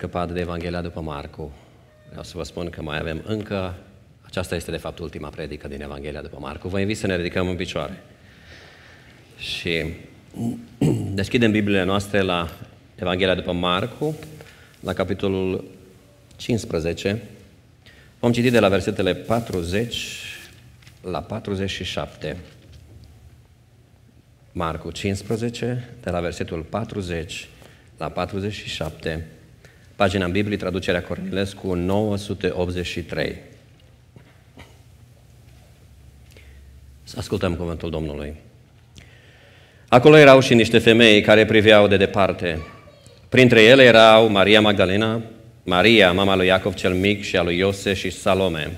Scăpat de Evanghelia după Marcu. Vreau să vă spun că mai avem încă, aceasta este de fapt ultima predică din Evanghelia după Marcu. Vă invit să ne ridicăm în picioare. Și deschidem Bibliile noastre la Evanghelia după Marcu, la capitolul 15. Vom citi de la versetele 40 la 47. Marcu 15, de la versetul 40 la 47 pagina în Biblie, traducerea Cornilescu, 983. Să ascultăm cuvântul Domnului. Acolo erau și niște femei care priveau de departe. Printre ele erau Maria Magdalena, Maria, mama lui Iacov cel mic și a lui Iose și Salome,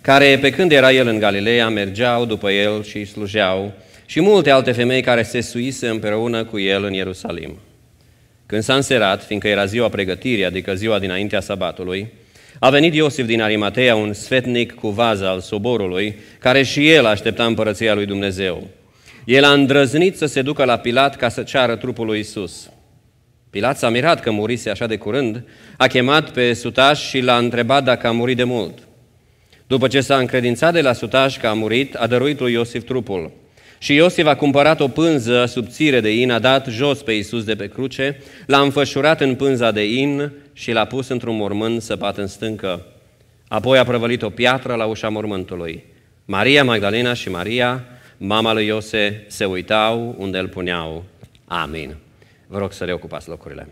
care pe când era el în Galileea mergeau după el și îi slujeau, și multe alte femei care se suise împreună cu el în Ierusalim. Când s-a înserat, fiindcă era ziua pregătirii, adică ziua dinaintea sabatului, a venit Iosif din Arimatea, un sfetnic cu vază al soborului, care și el aștepta împărăția lui Dumnezeu. El a îndrăznit să se ducă la Pilat ca să ceară trupul lui Isus. Pilat s-a mirat că murise așa de curând, a chemat pe sutaș și l-a întrebat dacă a murit de mult. După ce s-a încredințat de la sutaș că a murit, a dăruit lui Iosif trupul. Și Iosif a cumpărat o pânză subțire de in, a dat jos pe Iisus de pe cruce, l-a înfășurat în pânza de in și l-a pus într-un mormânt săpat în stâncă. Apoi a prăvălit o piatră la ușa mormântului. Maria Magdalena și Maria, mama lui Iose, se uitau unde îl puneau. Amin. Vă rog să reocupați locurile.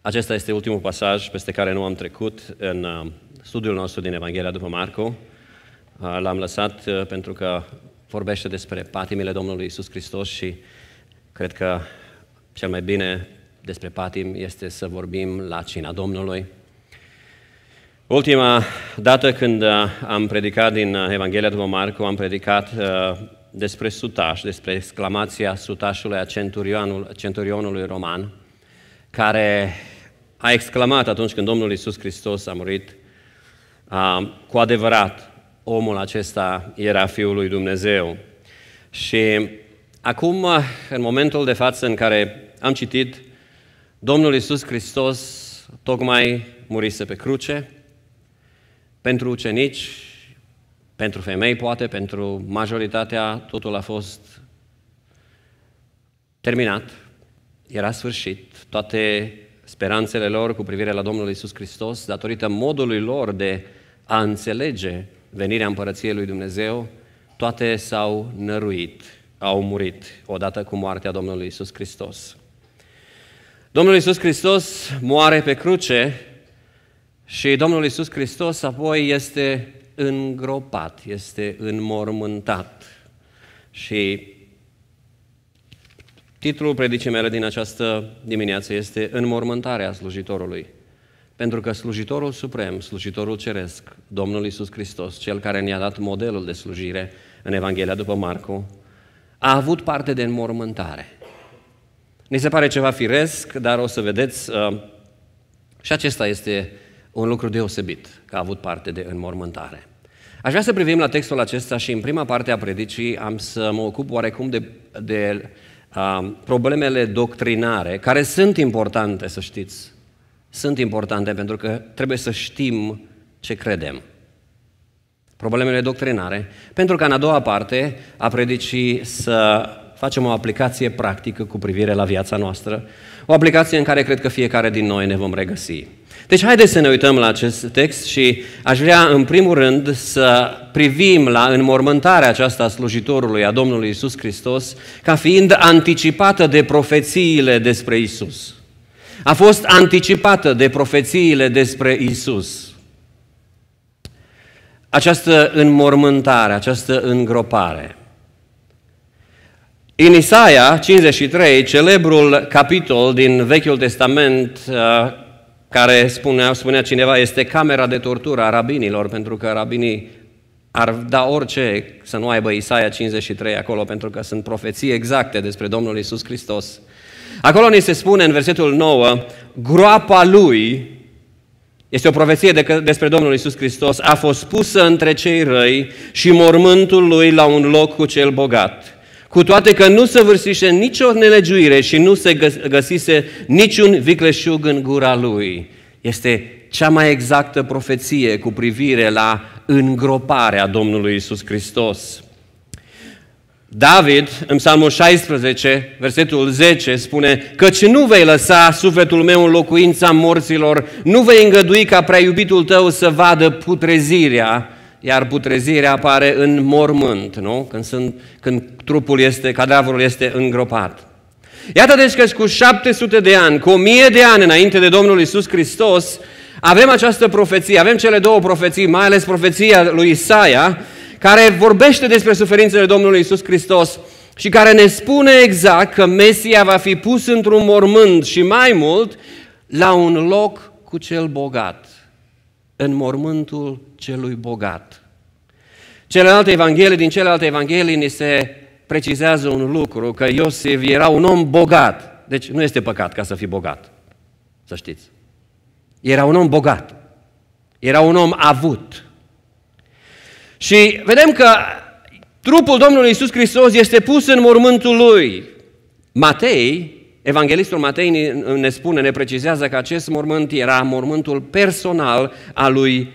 Acesta este ultimul pasaj peste care nu am trecut în uh, studiul nostru din Evanghelia după Marco, uh, L-am lăsat uh, pentru că vorbește despre patimile Domnului Isus Hristos și cred că cel mai bine despre patim este să vorbim la cina Domnului. Ultima dată când uh, am predicat din Evanghelia după Marco, am predicat despre sutaș, despre exclamația sutașului a centurionul, centurionului roman, care a exclamat atunci când Domnul Isus Hristos a murit cu adevărat, omul acesta era Fiul lui Dumnezeu. Și acum, în momentul de față în care am citit, Domnul Iisus Hristos tocmai murise pe cruce, pentru ucenici, pentru femei poate, pentru majoritatea, totul a fost terminat, era sfârșit, toate speranțele lor cu privire la Domnul Isus Hristos, datorită modului lor de a înțelege venirea împărăției lui Dumnezeu, toate s-au năruit, au murit odată cu moartea Domnului Isus Hristos. Domnul Isus Hristos moare pe cruce și Domnul Isus Hristos apoi este îngropat, este înmormântat. Și Titlul predicii mele din această dimineață este Înmormântarea slujitorului. Pentru că slujitorul suprem, slujitorul ceresc, Domnul Isus Hristos, cel care ne-a dat modelul de slujire în Evanghelia după Marcu, a avut parte de înmormântare. Ni se pare ceva firesc, dar o să vedeți, uh, și acesta este un lucru deosebit, că a avut parte de înmormântare. Aș vrea să privim la textul acesta și în prima parte a predicii am să mă ocup oarecum de, de Ah, problemele doctrinare, care sunt importante, să știți, sunt importante pentru că trebuie să știm ce credem. Problemele doctrinare, pentru ca în a doua parte a predicii să facem o aplicație practică cu privire la viața noastră, o aplicație în care cred că fiecare din noi ne vom regăsi. Deci haideți să ne uităm la acest text și aș vrea în primul rând să privim la înmormântarea aceasta a slujitorului, a Domnului Isus Hristos, ca fiind anticipată de profețiile despre Isus. A fost anticipată de profețiile despre Isus. Această înmormântare, această îngropare. În Isaia 53, celebrul capitol din Vechiul Testament, uh, care spunea, spunea cineva este camera de tortură a rabinilor, pentru că rabinii ar da orice să nu aibă Isaia 53 acolo, pentru că sunt profeții exacte despre Domnul Isus Hristos. Acolo ni se spune în versetul 9, groapa lui, este o profeție de că, despre Domnul Isus Hristos, a fost pusă între cei răi și mormântul lui la un loc cu cel bogat. Cu toate că nu se vârșise nicio nelegiuire și nu se găsise niciun vicleșug în gura lui. Este cea mai exactă profeție cu privire la îngroparea Domnului Isus Hristos. David, în Psalmul 16, versetul 10, spune Căci nu vei lăsa sufletul meu în locuința morților, nu vei îngădui ca prea iubitul tău să vadă putrezirea, iar putrezirea apare în mormânt, nu? Când, sunt, când trupul este, cadavrul este îngropat. Iată deci că cu 700 de ani, cu 1000 de ani înainte de Domnul Isus Hristos, avem această profeție, avem cele două profeții, mai ales profeția lui Isaia, care vorbește despre suferințele Domnului Isus Hristos și care ne spune exact că Mesia va fi pus într-un mormânt și mai mult la un loc cu cel bogat în mormântul celui bogat. Celelalte evanghelii, din celelalte evanghelii ni se precizează un lucru, că Iosif era un om bogat. Deci nu este păcat ca să fii bogat, să știți. Era un om bogat. Era un om avut. Și vedem că trupul Domnului Isus Hristos este pus în mormântul lui. Matei Evanghelistul Matei ne spune, ne precizează că acest mormânt era mormântul personal al lui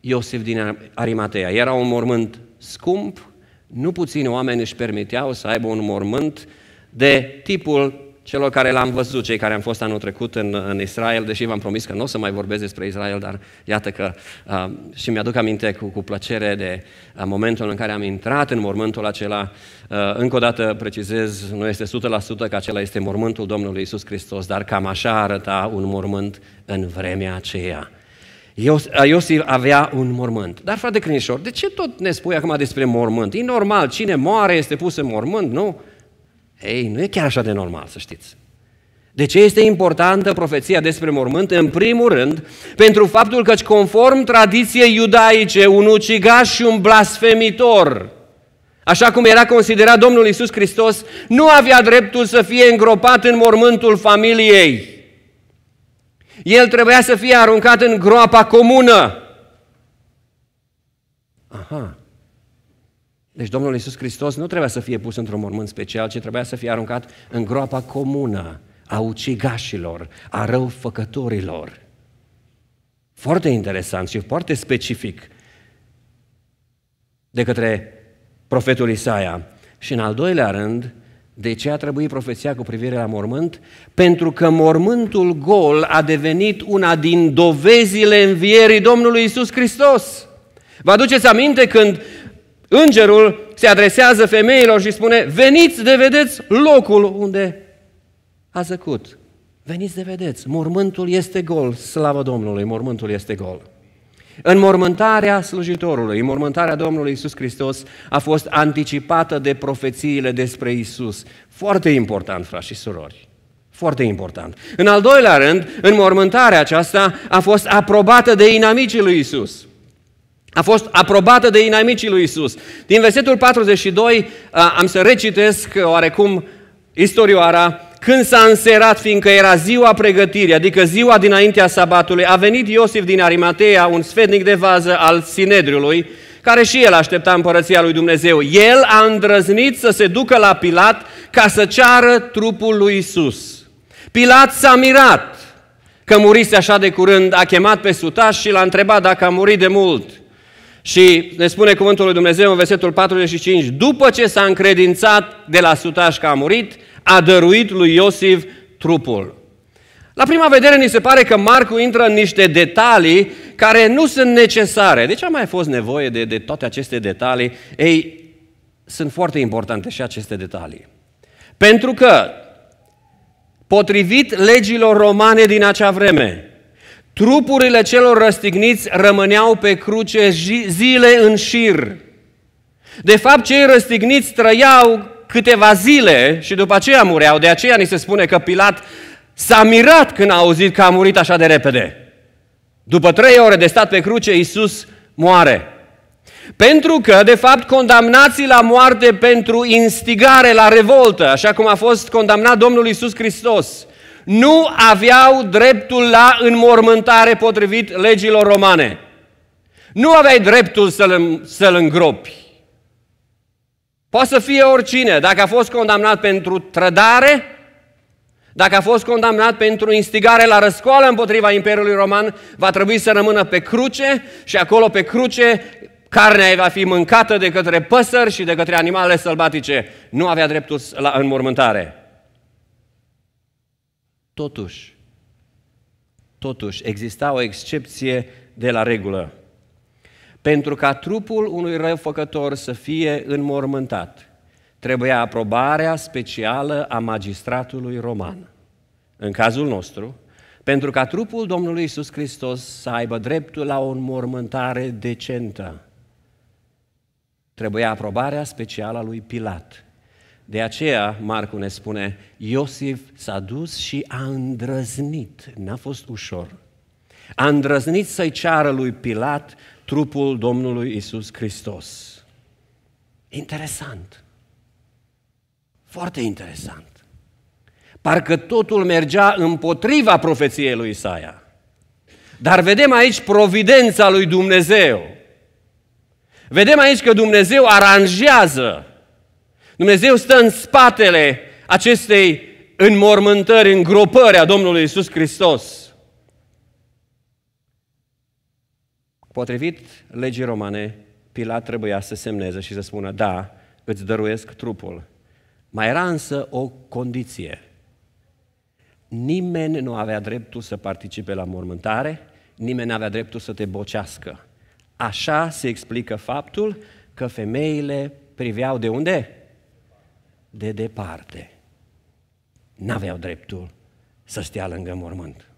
Iosif din Arimatea. Era un mormânt scump, nu puțini oameni își permiteau să aibă un mormânt de tipul celor care l-am văzut, cei care am fost anul trecut în, în Israel, deși v-am promis că nu o să mai vorbesc despre Israel, dar iată că uh, și mi-aduc aminte cu, cu plăcere de uh, momentul în care am intrat în mormântul acela. Uh, încă o dată precizez, nu este 100% că acela este mormântul Domnului Isus Hristos, dar cam așa arăta un mormânt în vremea aceea. Uh, Iosif avea un mormânt. Dar, frate Crinișor, de ce tot ne spui acum despre mormânt? E normal, cine moare este pus în mormânt, nu? Ei, nu e chiar așa de normal, să știți. De ce este importantă profeția despre mormânt? În primul rând, pentru faptul că, conform tradiției iudaice, un ucigaș și un blasfemitor, așa cum era considerat Domnul Isus Hristos, nu avea dreptul să fie îngropat în mormântul familiei. El trebuia să fie aruncat în groapa comună. Aha. Deci Domnul Iisus Hristos nu trebuia să fie pus într-un mormânt special, ci trebuia să fie aruncat în groapa comună a ucigașilor, a răufăcătorilor. Foarte interesant și foarte specific de către profetul Isaia. Și în al doilea rând, de ce a trebuit profeția cu privire la mormânt? Pentru că mormântul gol a devenit una din dovezile învierii Domnului Isus Hristos. Vă aduceți aminte când Îngerul se adresează femeilor și spune, veniți de vedeți locul unde a zăcut. Veniți de vedeți, mormântul este gol, slavă Domnului, mormântul este gol. În mormântarea slujitorului, în mormântarea Domnului Isus Hristos a fost anticipată de profețiile despre Isus. Foarte important, frați și surori. Foarte important. În al doilea rând, în mormântarea aceasta a fost aprobată de inamicii lui Isus. A fost aprobată de inamicii lui Isus. Din versetul 42 am să recitesc uh, oarecum istorioara când s-a înserat, fiindcă era ziua pregătirii, adică ziua dinaintea sabatului, a venit Iosif din Arimatea, un sfetnic de vază al Sinedriului, care și el aștepta împărăția lui Dumnezeu. El a îndrăznit să se ducă la Pilat ca să ceară trupul lui Isus. Pilat s-a mirat că murise așa de curând, a chemat pe sutaș și l-a întrebat dacă a murit de mult. Și ne spune cuvântul lui Dumnezeu în versetul 45, după ce s-a încredințat de la sutaș că a murit, a dăruit lui Iosif trupul. La prima vedere ni se pare că Marcu intră în niște detalii care nu sunt necesare. De ce a mai fost nevoie de, de toate aceste detalii? Ei, sunt foarte importante și aceste detalii. Pentru că, potrivit legilor romane din acea vreme, Trupurile celor răstigniți rămâneau pe cruce zile în șir. De fapt, cei răstigniți trăiau câteva zile și după aceea mureau. De aceea ni se spune că Pilat s-a mirat când a auzit că a murit așa de repede. După trei ore de stat pe cruce, Iisus moare. Pentru că, de fapt, condamnații la moarte pentru instigare la revoltă, așa cum a fost condamnat Domnul Iisus Hristos, nu aveau dreptul la înmormântare potrivit legilor romane. Nu aveai dreptul să-l, să îngropi. Poate să fie oricine, dacă a fost condamnat pentru trădare, dacă a fost condamnat pentru instigare la răscoală împotriva Imperiului Roman, va trebui să rămână pe cruce și acolo pe cruce carnea ei va fi mâncată de către păsări și de către animale sălbatice. Nu avea dreptul la înmormântare. Totuși, totuși exista o excepție de la regulă. Pentru ca trupul unui răufăcător să fie înmormântat, trebuia aprobarea specială a magistratului roman. În cazul nostru, pentru ca trupul Domnului Isus Hristos să aibă dreptul la o înmormântare decentă, trebuia aprobarea specială a lui Pilat. De aceea Marcu ne spune, Iosif s-a dus și a îndrăznit, n-a fost ușor, a îndrăznit să-i ceară lui Pilat trupul Domnului Isus Hristos. Interesant. Foarte interesant. Parcă totul mergea împotriva profeției lui Isaia. Dar vedem aici providența lui Dumnezeu. Vedem aici că Dumnezeu aranjează Dumnezeu stă în spatele acestei înmormântări, îngropări a Domnului Isus Hristos. Potrivit legii romane, Pilat trebuia să semneze și să spună, da, îți dăruiesc trupul. Mai era însă o condiție. Nimeni nu avea dreptul să participe la mormântare, nimeni nu avea dreptul să te bocească. Așa se explică faptul că femeile priveau de unde? de departe n-aveau dreptul să stea lângă mormânt.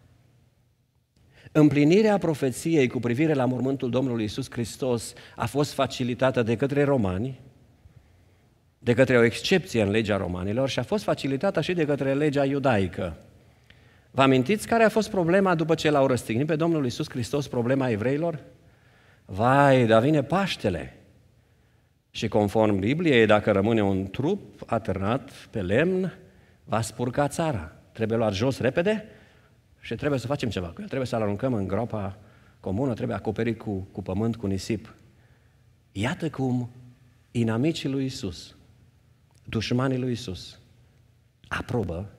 Împlinirea profeției cu privire la mormântul Domnului Isus Hristos a fost facilitată de către romani, de către o excepție în legea romanilor și a fost facilitată și de către legea iudaică. Vă amintiți care a fost problema după ce l-au răstignit pe Domnul Isus Hristos, problema evreilor? Vai, dar vine Paștele! Și conform Bibliei, dacă rămâne un trup atârnat pe lemn, va spurca țara. Trebuie luat jos repede și trebuie să facem ceva cu el. Trebuie să-l aruncăm în groapa comună, trebuie acoperit cu, cu pământ, cu nisip. Iată cum inamicii lui Isus, dușmanii lui Isus, aprobă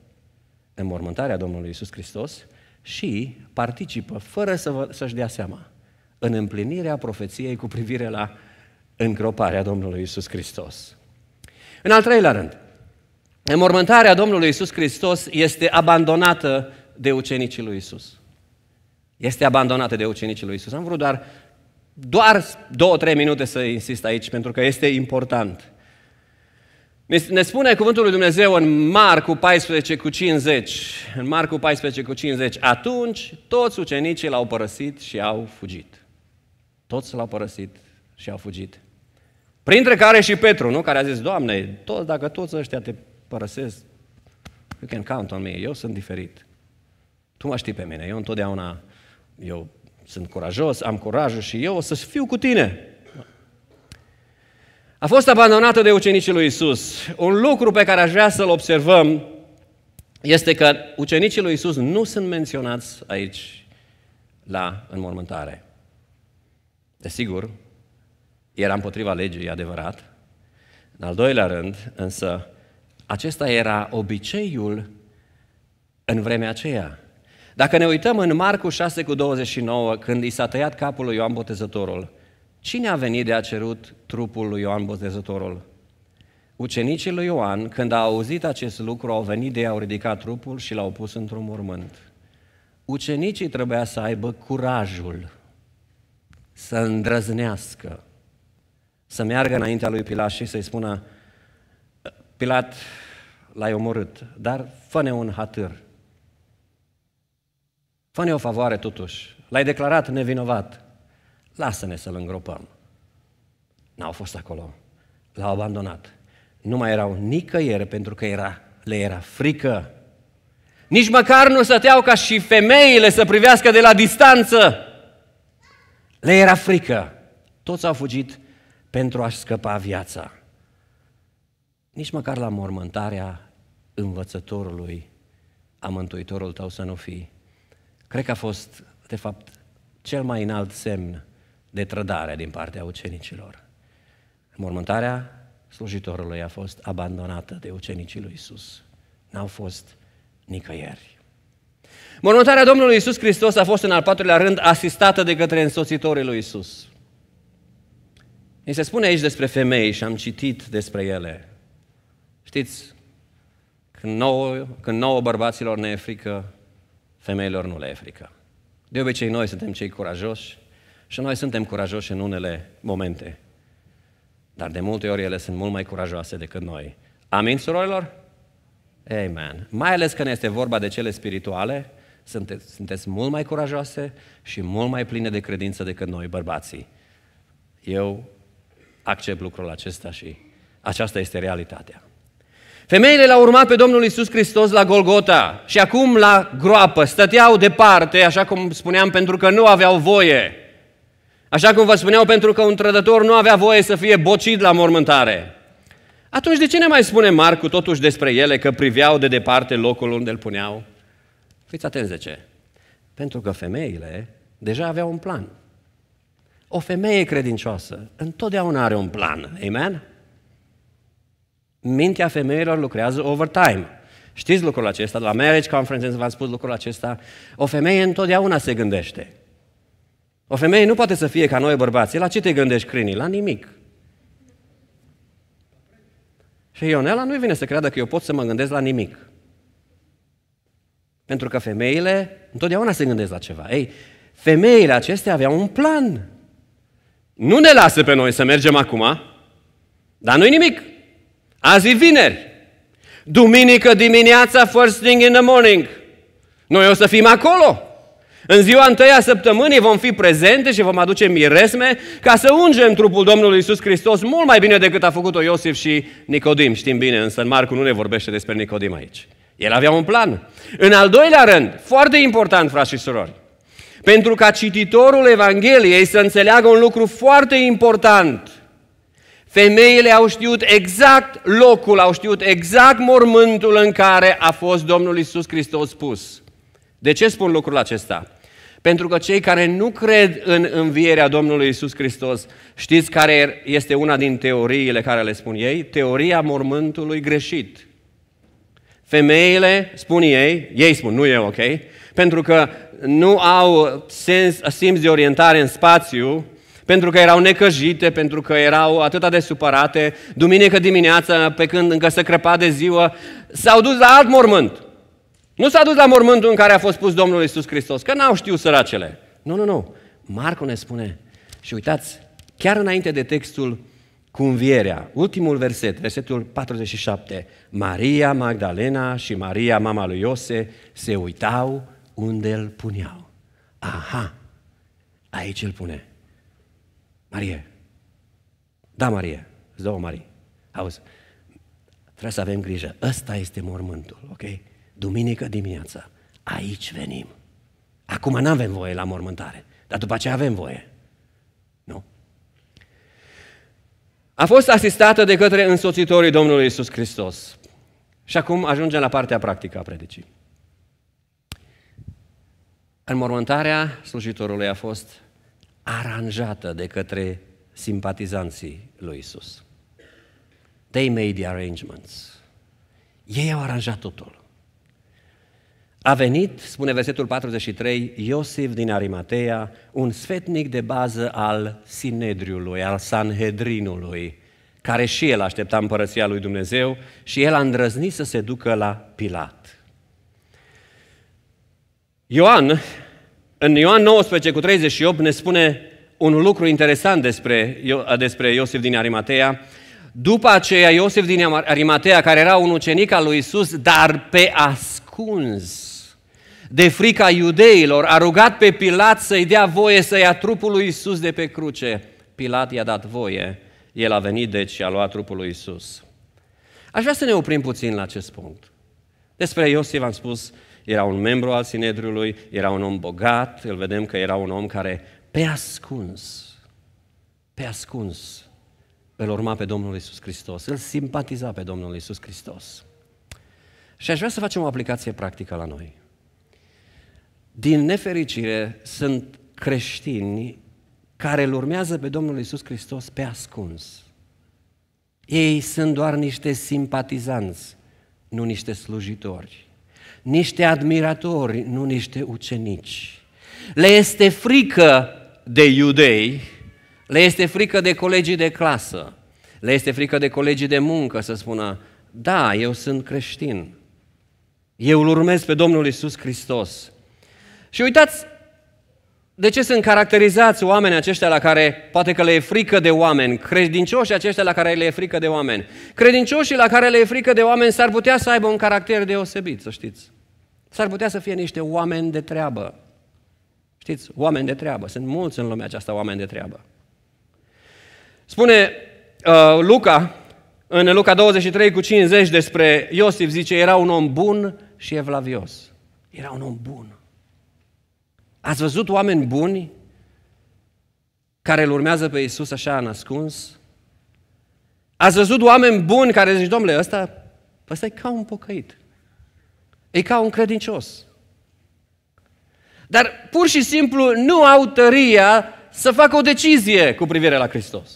înmormântarea Domnului Isus Hristos și participă, fără să să-și dea seama, în împlinirea profeției cu privire la îngroparea Domnului Isus Hristos. În al treilea rând, înmormântarea Domnului Isus Hristos este abandonată de ucenicii lui Isus. Este abandonată de ucenicii lui Isus. Am vrut doar, doar două, trei minute să insist aici, pentru că este important. Ne spune cuvântul lui Dumnezeu în Marcu 14 cu 50, în Marcu 14 cu 50, atunci toți ucenicii l-au părăsit și au fugit. Toți l-au părăsit și au fugit. Printre care și Petru, nu? Care a zis, Doamne, toți, dacă toți ăștia te părăsesc, you can count on me, eu sunt diferit. Tu mă știi pe mine, eu întotdeauna, eu sunt curajos, am curajul și eu o să fiu cu tine. A fost abandonată de ucenicii lui Isus. Un lucru pe care aș vrea să-l observăm este că ucenicii lui Isus nu sunt menționați aici la înmormântare. Desigur, era împotriva legii, e adevărat. În al doilea rând, însă, acesta era obiceiul în vremea aceea. Dacă ne uităm în Marcu 6 cu 29, când i s-a tăiat capul lui Ioan Botezătorul, cine a venit de a cerut trupul lui Ioan Botezătorul? Ucenicii lui Ioan, când au auzit acest lucru, au venit de a ridica trupul și l-au pus într-un mormânt. Ucenicii trebuia să aibă curajul să îndrăznească să meargă înaintea lui Pilat și să-i spună, Pilat, l-ai omorât, dar fă-ne un hatâr. Fă-ne o favoare totuși. L-ai declarat nevinovat. Lasă-ne să-l îngropăm. N-au fost acolo. L-au abandonat. Nu mai erau nicăieri pentru că era, le era frică. Nici măcar nu stăteau ca și femeile să privească de la distanță. Le era frică. Toți au fugit pentru a-și scăpa viața. Nici măcar la mormântarea învățătorului, a mântuitorul tău să nu fii. Cred că a fost, de fapt, cel mai înalt semn de trădare din partea ucenicilor. Mormântarea slujitorului a fost abandonată de ucenicii lui Isus. N-au fost nicăieri. Mormântarea Domnului Isus Hristos a fost în al patrulea rând asistată de către însoțitorii lui Isus. Ni se spune aici despre femei și am citit despre ele. Știți, când nouă, când nouă bărbaților ne e frică, femeilor nu le e frică. De obicei noi suntem cei curajoși și noi suntem curajoși în unele momente. Dar de multe ori ele sunt mult mai curajoase decât noi. Amin, surorilor? Amen. Mai ales când este vorba de cele spirituale, sunteți, sunteți mult mai curajoase și mult mai pline de credință decât noi, bărbații. Eu accept lucrul acesta și aceasta este realitatea. Femeile l-au urmat pe Domnul Isus Hristos la Golgota și acum la groapă, stăteau departe, așa cum spuneam, pentru că nu aveau voie. Așa cum vă spuneau, pentru că un trădător nu avea voie să fie bocit la mormântare. Atunci de ce ne mai spune Marcu totuși despre ele că priveau de departe locul unde îl puneau? Fiți atenți de ce. Pentru că femeile deja aveau un plan. O femeie credincioasă întotdeauna are un plan. Amen? Mintea femeilor lucrează overtime. Știți lucrul acesta, la marriage conference v-am spus lucrul acesta. O femeie întotdeauna se gândește. O femeie nu poate să fie ca noi bărbați, La ce te gândești, crinii? La nimic. Și Ionela nu-i vine să creadă că eu pot să mă gândesc la nimic. Pentru că femeile întotdeauna se gândesc la ceva. Ei, femeile acestea aveau un plan nu ne lasă pe noi să mergem acum, dar nu-i nimic. Azi e vineri. Duminică dimineața, first thing in the morning. Noi o să fim acolo. În ziua întâia săptămânii vom fi prezente și vom aduce miresme ca să ungem trupul Domnului Isus Hristos mult mai bine decât a făcut-o Iosif și Nicodim. Știm bine, însă în Marcu nu ne vorbește despre Nicodim aici. El avea un plan. În al doilea rând, foarte important, frați și surori, pentru ca cititorul Evangheliei să înțeleagă un lucru foarte important. Femeile au știut exact locul, au știut exact mormântul în care a fost Domnul Isus Hristos pus. De ce spun lucrul acesta? Pentru că cei care nu cred în învierea Domnului Isus Hristos, știți care este una din teoriile care le spun ei? Teoria mormântului greșit. Femeile, spun ei, ei spun, nu eu, ok? Pentru că nu au sens, simț de orientare în spațiu, pentru că erau necăjite, pentru că erau atât de supărate. Duminică dimineața, pe când încă se crepa de ziua, s-au dus la alt mormânt. Nu s-au dus la mormântul în care a fost pus Domnul Isus Hristos, că n-au știut săracele. Nu, nu, nu. Marcu ne spune, și uitați, chiar înainte de textul cu învierea, ultimul verset, versetul 47, Maria Magdalena și Maria, mama lui Iose, se uitau unde îl puneau. Aha, aici îl pune. Marie. Da, Marie. Îți dau Marie. Auzi, trebuie să avem grijă. Ăsta este mormântul, ok? Duminică dimineața. Aici venim. Acum nu avem voie la mormântare, dar după aceea avem voie. Nu? A fost asistată de către însoțitorii Domnului Isus Hristos. Și acum ajungem la partea practică a predicii. Înmormântarea slujitorului a fost aranjată de către simpatizanții lui Isus. They made the arrangements. Ei au aranjat totul. A venit, spune versetul 43, Iosif din Arimatea, un sfetnic de bază al Sinedriului, al Sanhedrinului, care și el aștepta împărăția lui Dumnezeu și el a îndrăznit să se ducă la Pilat. Ioan, în Ioan 19 cu 38, ne spune un lucru interesant despre, despre Iosif din Arimatea. După aceea, Iosif din Arimatea, care era un ucenic al lui Isus, dar pe ascuns, de frica iudeilor, a rugat pe Pilat să-i dea voie să ia trupul lui Isus de pe cruce. Pilat i-a dat voie. El a venit, deci, și a luat trupul lui Isus. Aș vrea să ne oprim puțin la acest punct. Despre Iosif am spus era un membru al Sinedriului, era un om bogat, îl vedem că era un om care pe ascuns, pe ascuns, îl urma pe Domnul Isus Hristos, îl simpatiza pe Domnul Isus Hristos. Și aș vrea să facem o aplicație practică la noi. Din nefericire, sunt creștini care îl urmează pe Domnul Isus Hristos pe ascuns. Ei sunt doar niște simpatizanți, nu niște slujitori niște admiratori, nu niște ucenici. Le este frică de iudei, le este frică de colegii de clasă, le este frică de colegii de muncă să spună, da, eu sunt creștin, eu îl urmez pe Domnul Isus Hristos. Și uitați de ce sunt caracterizați oamenii aceștia la care poate că le e frică de oameni, credincioșii aceștia la care le e frică de oameni? Credincioșii la care le e frică de oameni s-ar putea să aibă un caracter deosebit, să știți. S-ar putea să fie niște oameni de treabă. Știți, oameni de treabă. Sunt mulți în lumea aceasta oameni de treabă. Spune uh, Luca, în Luca 23 cu 50 despre Iosif, zice, era un om bun și evlavios. Era un om bun. Ați văzut oameni buni care îl urmează pe Iisus așa ascuns? Ați văzut oameni buni care zic, domnule, ăsta, ăsta e ca un pocăit. E ca un credincios. Dar pur și simplu nu au tăria să facă o decizie cu privire la Hristos.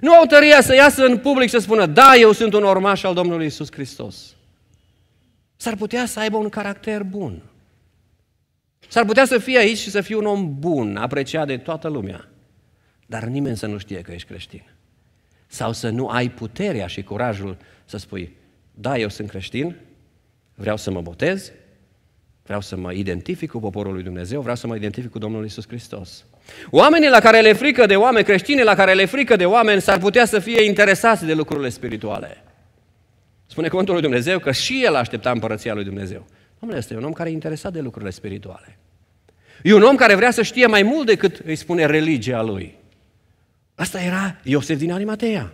Nu au tăria să iasă în public și să spună, da, eu sunt un urmaș al Domnului Isus Hristos. S-ar putea să aibă un caracter bun. S-ar putea să fie aici și să fii un om bun, apreciat de toată lumea, dar nimeni să nu știe că ești creștin. Sau să nu ai puterea și curajul să spui, da, eu sunt creștin, vreau să mă botez, vreau să mă identific cu poporul lui Dumnezeu, vreau să mă identific cu Domnul Isus Hristos. Oamenii la care le frică de oameni, creștinii la care le frică de oameni, s-ar putea să fie interesați de lucrurile spirituale. Spune cuvântul lui Dumnezeu că și el aștepta împărăția lui Dumnezeu. Omul este un om care e interesat de lucrurile spirituale. E un om care vrea să știe mai mult decât îi spune religia lui. Asta era Iosef din Arimatea,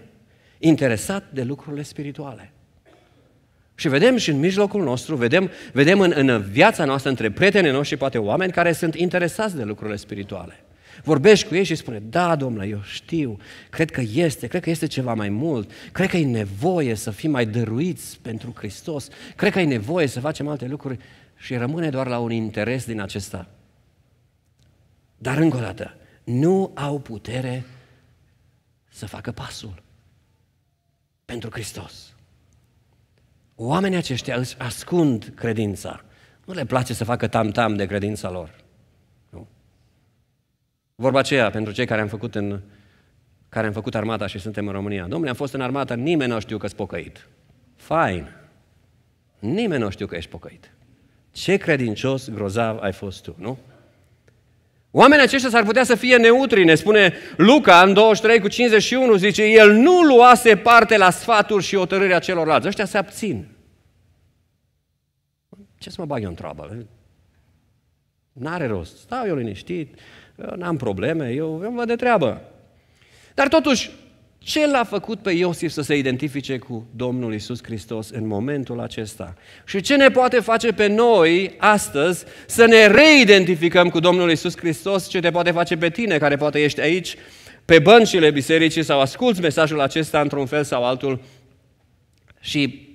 interesat de lucrurile spirituale. Și vedem și în mijlocul nostru, vedem, vedem în, în viața noastră între prietenii noștri, poate oameni care sunt interesați de lucrurile spirituale vorbești cu ei și spune, da, domnule, eu știu, cred că este, cred că este ceva mai mult, cred că e nevoie să fim mai dăruiți pentru Hristos, cred că e nevoie să facem alte lucruri și rămâne doar la un interes din acesta. Dar încă o dată, nu au putere să facă pasul pentru Hristos. Oamenii aceștia își ascund credința. Nu le place să facă tam-tam de credința lor. Vorba aceea, pentru cei care am făcut, în, care am făcut armata și suntem în România. Domnule, am fost în armată, nimeni nu știu că ești pocăit. Fain. Nimeni nu știu că ești pocăit. Ce credincios grozav ai fost tu, nu? Oamenii aceștia s-ar putea să fie neutri, ne spune Luca în 23 cu 51, zice, el nu luase parte la sfaturi și otărârea celorlalți. Ăștia se abțin. Ce să mă bag eu în treabă? N-are rost. Stau eu liniștit, eu n-am probleme, eu, am văd de treabă. Dar totuși, ce l-a făcut pe Iosif să se identifice cu Domnul Isus Hristos în momentul acesta? Și ce ne poate face pe noi astăzi să ne reidentificăm cu Domnul Isus Hristos? Ce te poate face pe tine care poate ești aici pe băncile bisericii sau asculți mesajul acesta într-un fel sau altul și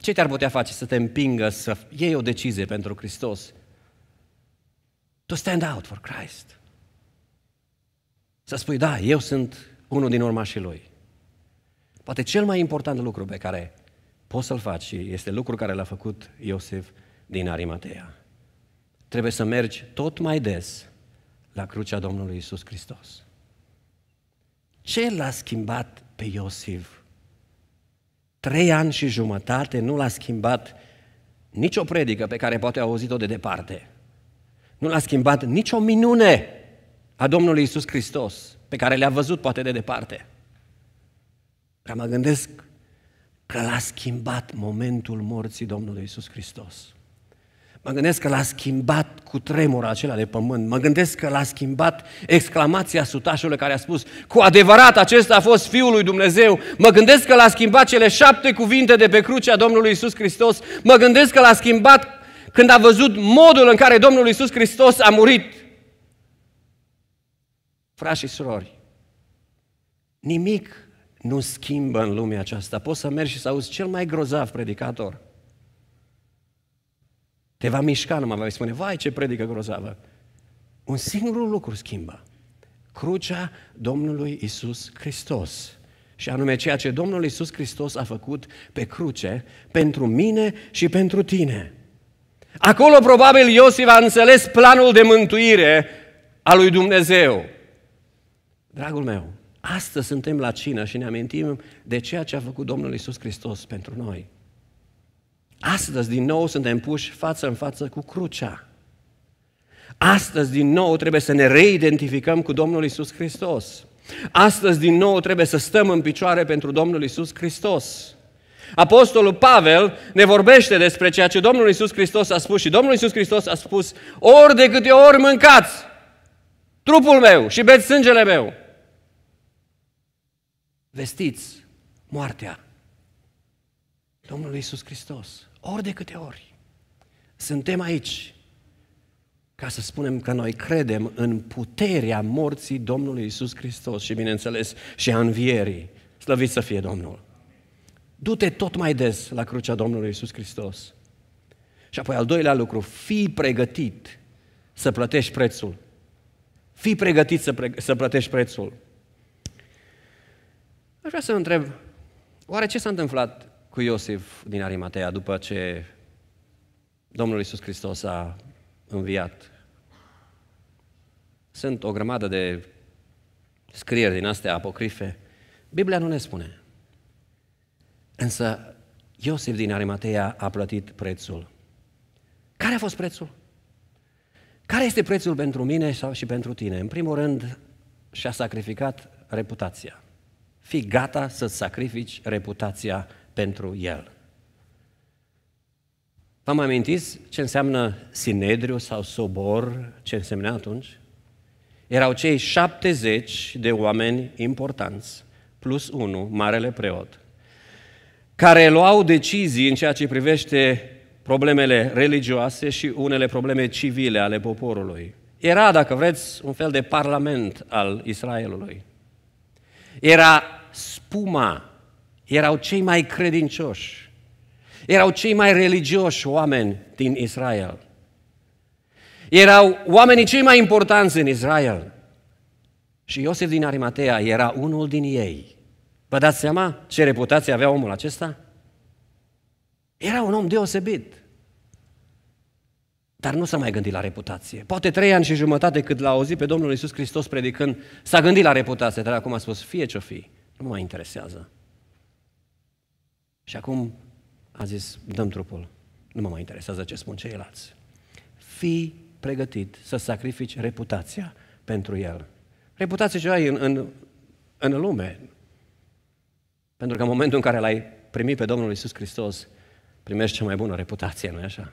ce te-ar putea face să te împingă să iei o decizie pentru Hristos? To stand out for Christ. Să spui, da, eu sunt unul din urmașii lui. Poate cel mai important lucru pe care poți să-l faci și este lucru care l-a făcut Iosif din Arimatea. Trebuie să mergi tot mai des la crucea Domnului Isus Hristos. Ce l-a schimbat pe Iosif? Trei ani și jumătate nu l-a schimbat nicio predică pe care poate a auzit-o de departe. Nu l-a schimbat nicio minune a Domnului Isus Hristos, pe care le-a văzut poate de departe. Dar mă gândesc că l-a schimbat momentul morții Domnului Isus Hristos. Mă gândesc că l-a schimbat cu tremura acela de pământ. Mă gândesc că l-a schimbat exclamația sutașului care a spus cu adevărat acesta a fost Fiul lui Dumnezeu. Mă gândesc că l-a schimbat cele șapte cuvinte de pe crucea Domnului Isus Hristos. Mă gândesc că l-a schimbat când a văzut modul în care Domnul Isus Hristos a murit Frați și surori, nimic nu schimbă în lumea aceasta. Poți să mergi și să auzi cel mai grozav predicator. Te va mișca numai, vei spune, vai ce predică grozavă. Un singur lucru schimbă. Crucea Domnului Isus Hristos. Și anume ceea ce Domnul Isus Hristos a făcut pe cruce pentru mine și pentru tine. Acolo probabil Iosif a înțeles planul de mântuire a lui Dumnezeu. Dragul meu, astăzi suntem la cină și ne amintim de ceea ce a făcut Domnul Isus Hristos pentru noi. Astăzi, din nou, suntem puși față în față cu crucea. Astăzi, din nou, trebuie să ne reidentificăm cu Domnul Isus Hristos. Astăzi, din nou, trebuie să stăm în picioare pentru Domnul Isus Hristos. Apostolul Pavel ne vorbește despre ceea ce Domnul Isus Hristos a spus și Domnul Isus Hristos a spus, ori de câte ori mâncați trupul meu și beți sângele meu, vestiți moartea Domnului Isus Hristos. Ori de câte ori suntem aici ca să spunem că noi credem în puterea morții Domnului Isus Hristos și, bineînțeles, și a învierii. Slăvit să fie Domnul! Du-te tot mai des la crucea Domnului Isus Hristos. Și apoi, al doilea lucru, fii pregătit să plătești prețul. Fii pregătit să, pre- să plătești prețul. Aș vrea să întreb, oare ce s-a întâmplat cu Iosif din Arimatea după ce Domnul Iisus Hristos a înviat? Sunt o grămadă de scrieri din astea apocrife. Biblia nu ne spune. Însă Iosif din Arimatea a plătit prețul. Care a fost prețul? Care este prețul pentru mine sau și pentru tine? În primul rând, și-a sacrificat reputația. Fii gata să-ți sacrifici reputația pentru El. V-am amintit ce înseamnă sinedriu sau sobor, ce însemna atunci? Erau cei 70 de oameni importanți, plus unul, marele preot, care luau decizii în ceea ce privește problemele religioase și unele probleme civile ale poporului. Era, dacă vreți, un fel de parlament al Israelului. Era spuma erau cei mai credincioși, erau cei mai religioși oameni din Israel. Erau oamenii cei mai importanți în Israel. Și Iosef din Arimatea era unul din ei. Vă dați seama ce reputație avea omul acesta? Era un om deosebit. Dar nu s-a mai gândit la reputație. Poate trei ani și jumătate cât l-a auzit pe Domnul Iisus Hristos predicând, s-a gândit la reputație, dar acum a spus, fie ce-o fi, nu mă interesează. Și acum a zis, dăm trupul. Nu mă mai interesează ce spun ceilalți. Fii pregătit să sacrifici reputația pentru el. Reputația ce ai în, în, în lume. Pentru că în momentul în care l-ai primit pe Domnul Isus Hristos, primești cea mai bună reputație, nu-i așa?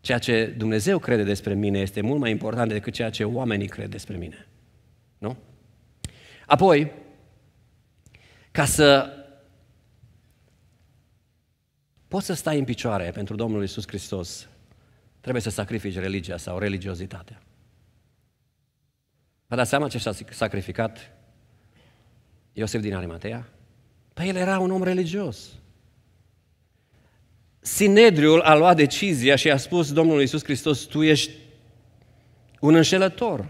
Ceea ce Dumnezeu crede despre mine este mult mai important decât ceea ce oamenii cred despre mine. Nu? Apoi, ca să poți să stai în picioare pentru Domnul Isus Hristos, trebuie să sacrifici religia sau religiozitatea. Vă dați seama ce s-a sacrificat Iosif din Arimatea? Păi el era un om religios. Sinedriul a luat decizia și a spus Domnului Iisus Hristos, tu ești un înșelător.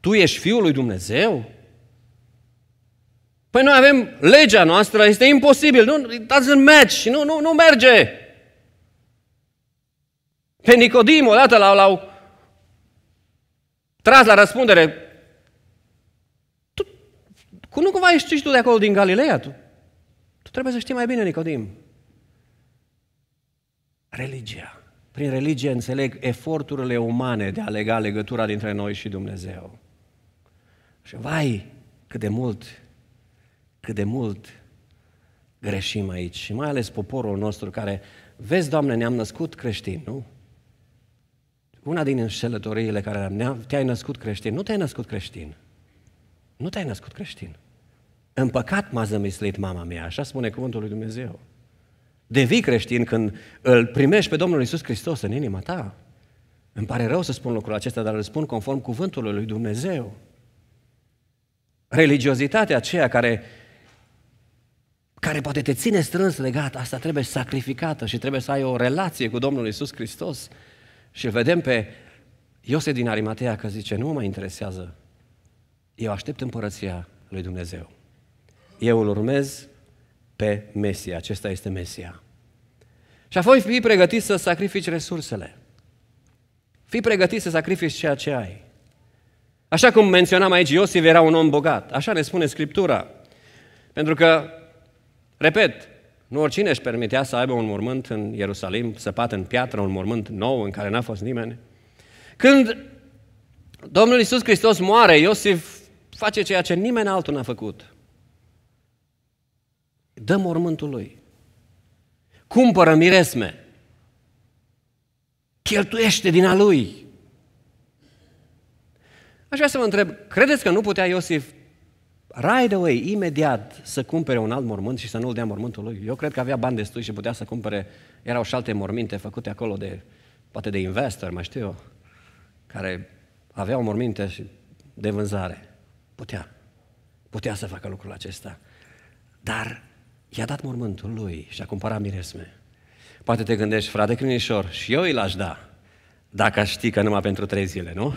Tu ești Fiul lui Dumnezeu? Păi noi avem legea noastră, este imposibil, nu, it doesn't match, nu, nu, nu merge. Pe Nicodim odată l-au, l-au tras la răspundere. Tu, cu nu cumva ești și tu de acolo din Galileea? Tu, tu trebuie să știi mai bine, Nicodim. Religia. Prin religie înțeleg eforturile umane de a lega legătura dintre noi și Dumnezeu. Și vai cât de mult cât de mult greșim aici și mai ales poporul nostru care, vezi, Doamne, ne-am născut creștini, nu? Una din înșelătoriile care ne te-ai născut creștin, nu te-ai născut creștin. Nu te-ai născut creștin. În păcat m-a zămislit mama mea, așa spune cuvântul lui Dumnezeu. Devii creștin când îl primești pe Domnul Isus Hristos în inima ta. Îmi pare rău să spun lucrul acesta, dar îl spun conform cuvântului lui Dumnezeu. Religiozitatea aceea care care poate te ține strâns legat, asta trebuie sacrificată și trebuie să ai o relație cu Domnul Isus Hristos. Și îl vedem pe Iose din Arimatea că zice, nu mă mai interesează, eu aștept împărăția lui Dumnezeu. Eu îl urmez pe Mesia, acesta este Mesia. Și apoi fi pregătit să sacrifici resursele. Fii pregătit să sacrifici ceea ce ai. Așa cum menționam aici, Iosif era un om bogat. Așa ne spune Scriptura. Pentru că Repet, nu oricine își permitea să aibă un mormânt în Ierusalim, săpat în piatră, un mormânt nou în care n-a fost nimeni. Când Domnul Isus Hristos moare, Iosif face ceea ce nimeni altul n-a făcut. Dă mormântul lui. Cumpără miresme. Cheltuiește din a lui. Aș vrea să vă întreb, credeți că nu putea Iosif right away, imediat, să cumpere un alt mormânt și să nu-l dea mormântul lui. Eu cred că avea bani destui și putea să cumpere, erau și alte morminte făcute acolo de, poate de investor, mai știu eu, care aveau morminte și de vânzare. Putea. Putea să facă lucrul acesta. Dar i-a dat mormântul lui și a cumpărat miresme. Poate te gândești, frate Crinișor, și eu îi l-aș da, dacă aș ști că numai pentru trei zile, nu?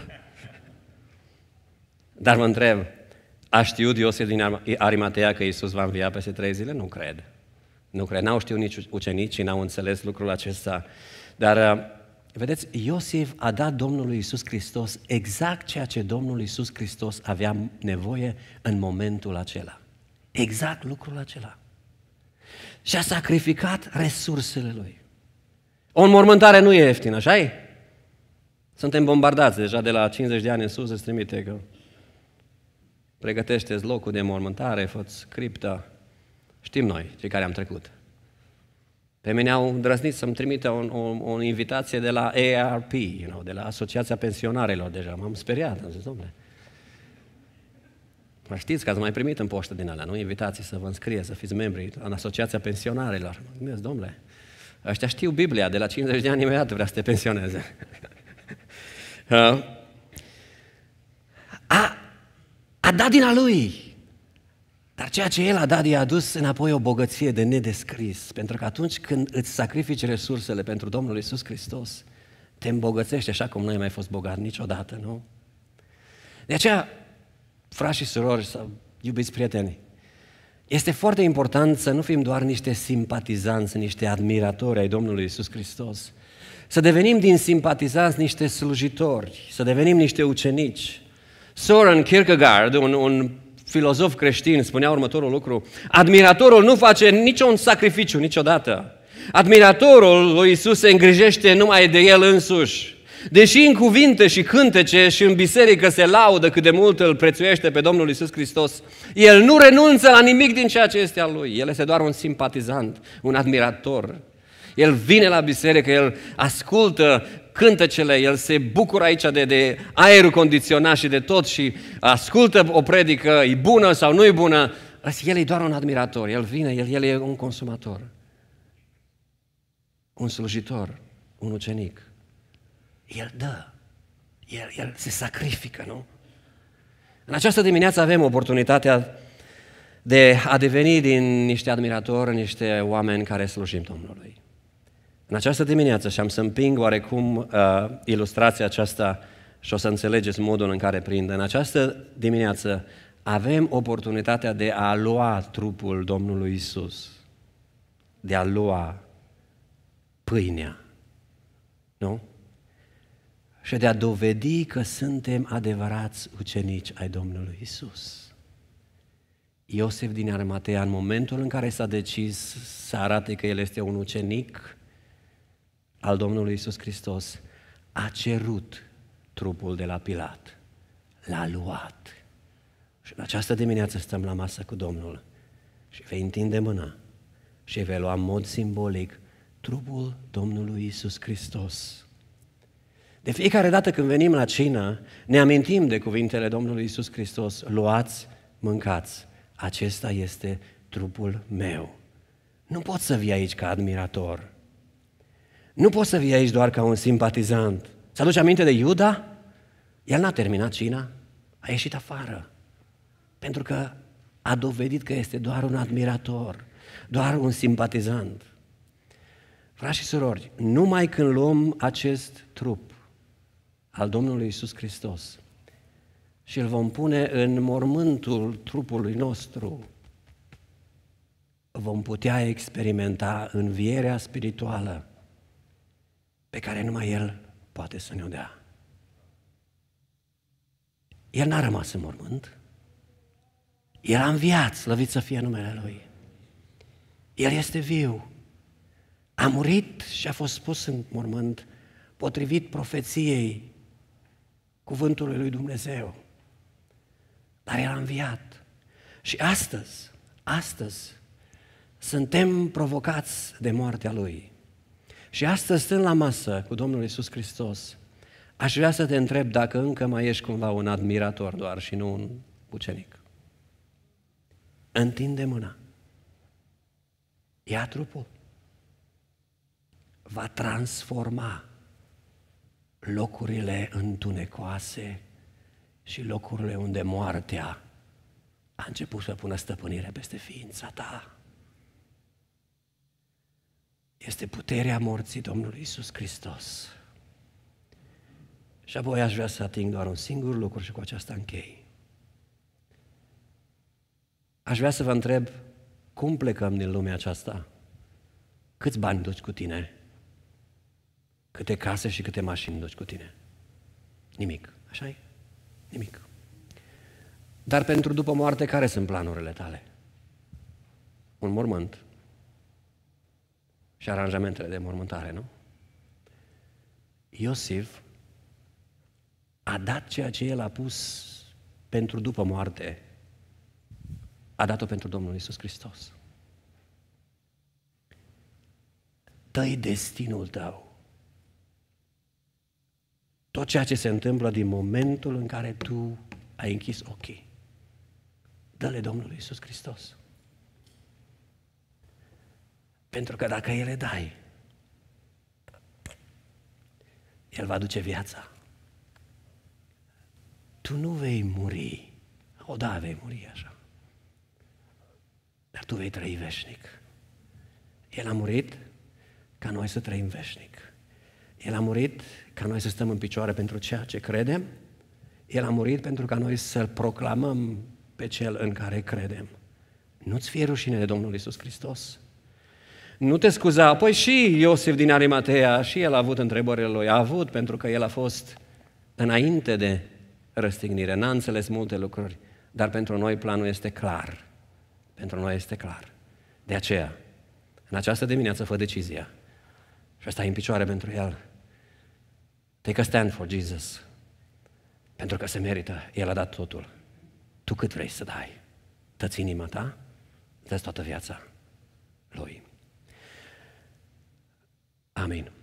Dar mă întreb, a știut Iosif din Arimatea că Iisus va învia peste trei zile? Nu cred. Nu cred. N-au știut nici ucenici, n-au înțeles lucrul acesta. Dar, uh, vedeți, Iosif a dat Domnului Iisus Hristos exact ceea ce Domnul Iisus Hristos avea nevoie în momentul acela. Exact lucrul acela. Și a sacrificat resursele lui. O înmormântare nu e ieftină, așa -i? Suntem bombardați deja de la 50 de ani în sus, îți trimite că pregătește-ți locul de mormântare, fă-ți criptă. Știm noi, cei care am trecut. Pe mine au drăznit să-mi trimită o, o, o invitație de la ARP, you know, de la Asociația Pensionarilor deja. M-am speriat, am zis, domnule. Mă știți că ați mai primit în poștă din alea, nu? Invitații să vă înscrieți, să fiți membri în Asociația Pensionarilor. Mă gândesc, domnule, ăștia știu Biblia, de la 50 de ani imediat vrea să te pensioneze. Uh, dat din a lui. Dar ceea ce el a dat, i-a adus înapoi o bogăție de nedescris. Pentru că atunci când îți sacrifici resursele pentru Domnul Isus Hristos, te îmbogățești așa cum nu ai mai fost bogat niciodată, nu? De aceea, frați și surori, sau iubiți prieteni, este foarte important să nu fim doar niște simpatizanți, niște admiratori ai Domnului Isus Hristos, să devenim din simpatizanți niște slujitori, să devenim niște ucenici, Soren Kierkegaard, un, un filozof creștin, spunea următorul lucru. Admiratorul nu face niciun sacrificiu niciodată. Admiratorul lui Isus se îngrijește numai de el însuși. Deși în cuvinte și cântece și în biserică se laudă cât de mult îl prețuiește pe Domnul Isus Hristos, el nu renunță la nimic din ceea ce este al lui. El este doar un simpatizant, un admirator. El vine la biserică, el ascultă cântecele, el se bucură aici de, de aerul condiționat și de tot și ascultă o predică, e bună sau nu e bună. El e doar un admirator, el vine, el, el e un consumator, un slujitor, un ucenic. El dă, el, el se sacrifică, nu? În această dimineață avem oportunitatea de a deveni din niște admiratori, niște oameni care slujim Domnului. În această dimineață și am să împing oarecum uh, ilustrația aceasta și o să înțelegeți modul în care prinde. În această dimineață avem oportunitatea de a lua trupul Domnului Isus, de a lua pâinea, nu? Și de a dovedi că suntem adevărați ucenici ai Domnului Isus. Iosef din Armatea, în momentul în care s-a decis să arate că el este un ucenic, al Domnului Isus Hristos a cerut trupul de la Pilat, l-a luat. Și în această dimineață stăm la masă cu Domnul și vei întinde mâna și vei lua în mod simbolic trupul Domnului Isus Hristos. De fiecare dată când venim la cină, ne amintim de cuvintele Domnului Isus Hristos, luați, mâncați, acesta este trupul meu. Nu pot să vii aici ca admirator, nu poți să vii aici doar ca un simpatizant. Să aduci aminte de Iuda? El n-a terminat cina, a ieșit afară. Pentru că a dovedit că este doar un admirator, doar un simpatizant. Frați și surori, numai când luăm acest trup al Domnului Isus Hristos și îl vom pune în mormântul trupului nostru, vom putea experimenta învierea spirituală pe care numai El poate să ne-o dea. El n-a rămas în mormânt, El a înviat, slăvit să fie numele Lui. El este viu, a murit și a fost pus în mormânt potrivit profeției cuvântului lui Dumnezeu. Dar El a înviat. Și astăzi, astăzi, suntem provocați de moartea Lui. Și astăzi stând la masă cu Domnul Isus Hristos, aș vrea să te întreb dacă încă mai ești cumva un admirator doar și nu un ucenic. Întinde mâna. Ia trupul. Va transforma locurile întunecoase și locurile unde moartea a început să pună stăpânire peste ființa ta este puterea morții Domnului Isus Hristos. Și apoi aș vrea să ating doar un singur lucru și cu aceasta închei. Aș vrea să vă întreb cum plecăm din lumea aceasta? Câți bani duci cu tine? Câte case și câte mașini duci cu tine? Nimic. așa e? Nimic. Dar pentru după moarte, care sunt planurile tale? Un mormânt, și aranjamentele de mormântare, nu? Iosif a dat ceea ce el a pus pentru după moarte, a dat-o pentru Domnul Isus Hristos. Tăi destinul tău. Tot ceea ce se întâmplă din momentul în care tu ai închis ochii, dă-le Domnului Isus Hristos. Pentru că dacă ele dai, El va duce viața. Tu nu vei muri. O, da, vei muri așa. Dar tu vei trăi veșnic. El a murit ca noi să trăim veșnic. El a murit ca noi să stăm în picioare pentru ceea ce credem. El a murit pentru ca noi să-L proclamăm pe Cel în care credem. Nu-ți fie rușine de Domnul Isus Hristos. Nu te scuza. Apoi și Iosif din Arimatea, și el a avut întrebările lui. A avut, pentru că el a fost înainte de răstignire. N-a înțeles multe lucruri, dar pentru noi planul este clar. Pentru noi este clar. De aceea, în această dimineață fă decizia. Și asta e în picioare pentru el. Take a stand for Jesus. Pentru că se merită. El a dat totul. Tu cât vrei să dai? Tăți inima ta, dă toată viața lui. Amen.